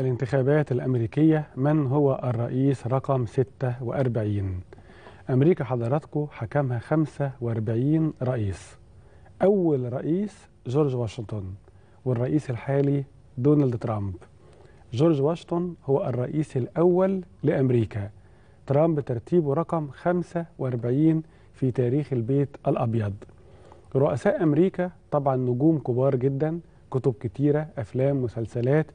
الانتخابات الأمريكية من هو الرئيس رقم 46 أمريكا حضراتكم حكمها 45 رئيس أول رئيس جورج واشنطن والرئيس الحالي دونالد ترامب جورج واشنطن هو الرئيس الأول لأمريكا ترامب ترتيبه رقم 45 في تاريخ البيت الأبيض رؤساء أمريكا طبعا نجوم كبار جدا كتب كتيرة أفلام مسلسلات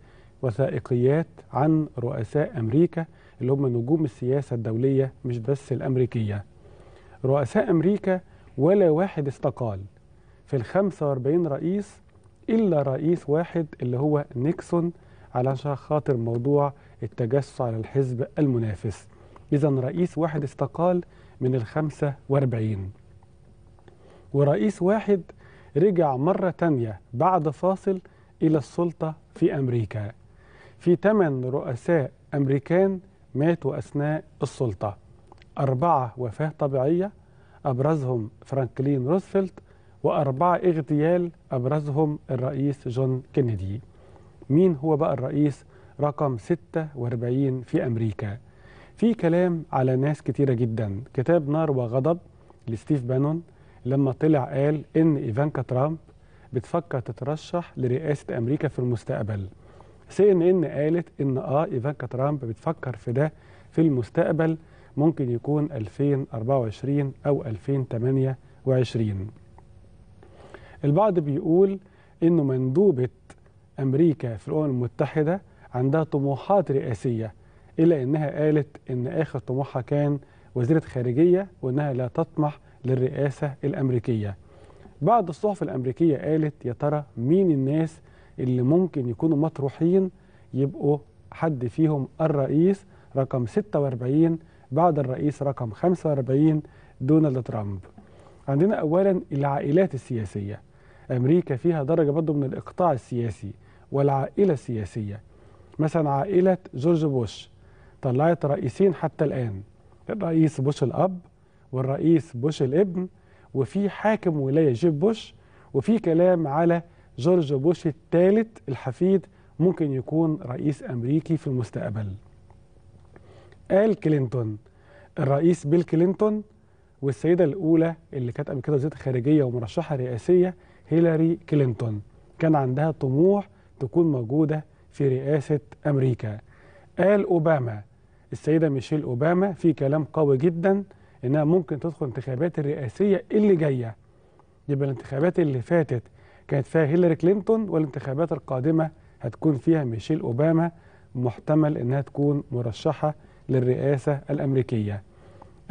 وثائقيات عن رؤساء أمريكا اللي هم نجوم السياسة الدولية مش بس الأمريكية رؤساء أمريكا ولا واحد استقال في ال 45 رئيس إلا رئيس واحد اللي هو نيكسون علشان خاطر موضوع التجسس على الحزب المنافس إذا رئيس واحد استقال من ال 45 ورئيس واحد رجع مرة تانية بعد فاصل إلى السلطة في أمريكا في 8 رؤساء أمريكان ماتوا أثناء السلطة أربعة وفاة طبيعية أبرزهم فرانكلين روزفلت وأربعة اغتيال أبرزهم الرئيس جون كينيدي مين هو بقى الرئيس رقم 46 في أمريكا في كلام على ناس كتيرة جدا كتاب نار وغضب لستيف بانون لما طلع قال إن إيفانكا ترامب بتفكر تترشح لرئاسة أمريكا في المستقبل سي ان ان قالت ان اه ايفانكا ترامب بتفكر في ده في المستقبل ممكن يكون 2024 او 2028 البعض بيقول انه مندوبه امريكا في الامم المتحده عندها طموحات رئاسيه الا انها قالت ان اخر طموحها كان وزيره خارجيه وانها لا تطمح للرئاسه الامريكيه. بعض الصحف الامريكيه قالت يا ترى مين الناس اللي ممكن يكونوا مطروحين يبقوا حد فيهم الرئيس رقم 46 بعد الرئيس رقم 45 دونالد ترامب عندنا أولا العائلات السياسية أمريكا فيها درجة برضه من الإقطاع السياسي والعائلة السياسية مثلا عائلة جورج بوش طلعت رئيسين حتى الآن الرئيس بوش الأب والرئيس بوش الابن وفي حاكم ولاية جيب بوش وفي كلام على جورج بوش الثالث الحفيد ممكن يكون رئيس أمريكي في المستقبل قال كلينتون الرئيس بيل كلينتون والسيدة الأولى اللي كانت قبل كده وزيرة خارجية ومرشحة رئاسية هيلاري كلينتون كان عندها طموح تكون موجودة في رئاسة أمريكا قال أوباما السيدة ميشيل أوباما في كلام قوي جدا إنها ممكن تدخل انتخابات الرئاسية اللي جاية يبقى الانتخابات اللي فاتت كانت فيها هيلاري كلينتون والانتخابات القادمة هتكون فيها ميشيل أوباما محتمل أنها تكون مرشحة للرئاسة الأمريكية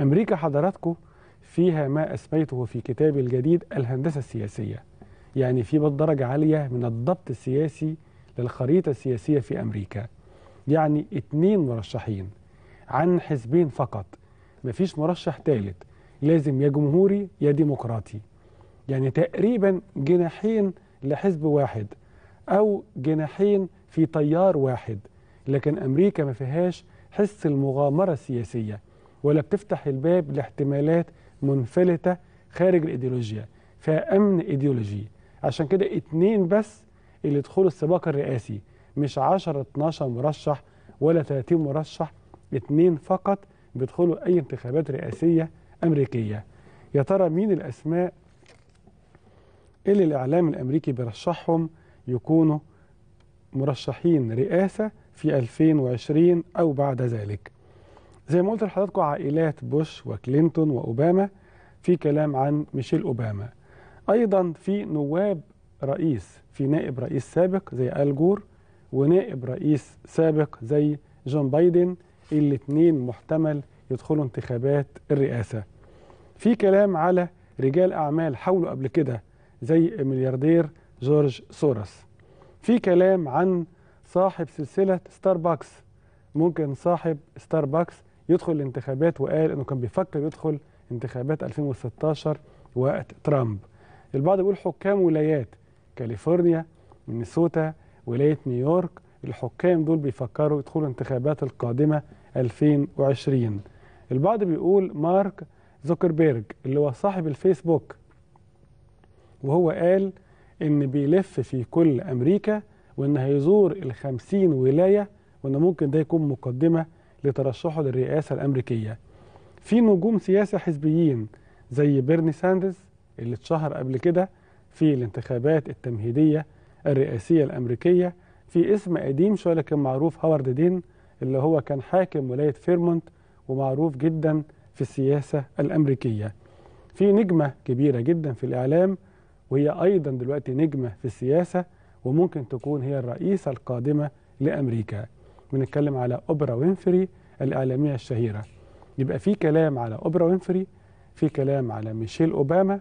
أمريكا حضراتكم فيها ما أسميته في كتابي الجديد الهندسة السياسية يعني في درجة عالية من الضبط السياسي للخريطة السياسية في أمريكا يعني اتنين مرشحين عن حزبين فقط مفيش مرشح ثالث لازم يا جمهوري يا ديمقراطي يعني تقريبا جناحين لحزب واحد أو جناحين في طيار واحد لكن أمريكا ما فيهاش حس المغامرة السياسية ولا بتفتح الباب لاحتمالات منفلتة خارج الإيديولوجيا فأمن إيديولوجي عشان كده اتنين بس اللي يدخلوا السباق الرئاسي مش 10 12 مرشح ولا 30 مرشح اتنين فقط بيدخلوا أي انتخابات رئاسية أمريكية يا ترى مين الأسماء اللي الإعلام الأمريكي بيرشحهم يكونوا مرشحين رئاسة في 2020 أو بعد ذلك زي ما قلت لحضراتكم عائلات بوش وكلينتون وأوباما في كلام عن ميشيل أوباما أيضا في نواب رئيس في نائب رئيس سابق زي آل جور ونائب رئيس سابق زي جون بايدن الاثنين محتمل يدخلوا انتخابات الرئاسة في كلام على رجال أعمال حاولوا قبل كده زي ملياردير جورج سورس في كلام عن صاحب سلسلة ستاربكس ممكن صاحب ستاربكس يدخل الانتخابات وقال انه كان بيفكر يدخل انتخابات 2016 وقت ترامب البعض بيقول حكام ولايات كاليفورنيا مينيسوتا ولاية نيويورك الحكام دول بيفكروا يدخلوا الانتخابات القادمة 2020 البعض بيقول مارك زوكربيرج اللي هو صاحب الفيسبوك وهو قال إن بيلف في كل أمريكا وإن هيزور الخمسين ولاية وإن ممكن ده يكون مقدمة لترشحه للرئاسة الأمريكية في نجوم سياسة حزبيين زي بيرني ساندرز اللي اتشهر قبل كده في الانتخابات التمهيدية الرئاسية الأمريكية في اسم قديم شوية لكن معروف هوارد دين اللي هو كان حاكم ولاية فيرمونت ومعروف جدا في السياسة الأمريكية في نجمة كبيرة جدا في الإعلام وهي أيضا دلوقتي نجمة في السياسة وممكن تكون هي الرئيسة القادمة لأمريكا بنتكلم على أوبرا وينفري الإعلامية الشهيرة يبقى في كلام على أوبرا وينفري في كلام على ميشيل أوباما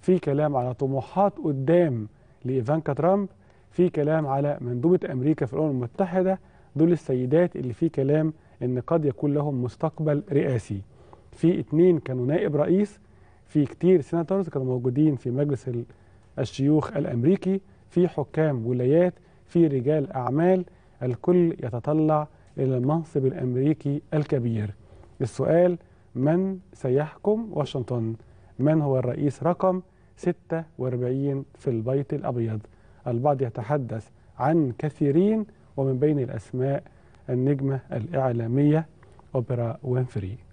في كلام على طموحات قدام لإيفانكا ترامب في كلام على مندوبة أمريكا في الأمم المتحدة دول السيدات اللي في كلام إن قد يكون لهم مستقبل رئاسي في اتنين كانوا نائب رئيس في كتير سيناتورز كانوا موجودين في مجلس الشيوخ الأمريكي في حكام ولايات في رجال أعمال الكل يتطلع إلى المنصب الأمريكي الكبير السؤال من سيحكم واشنطن؟ من هو الرئيس رقم 46 في البيت الأبيض؟ البعض يتحدث عن كثيرين ومن بين الأسماء النجمة الإعلامية أوبرا وينفري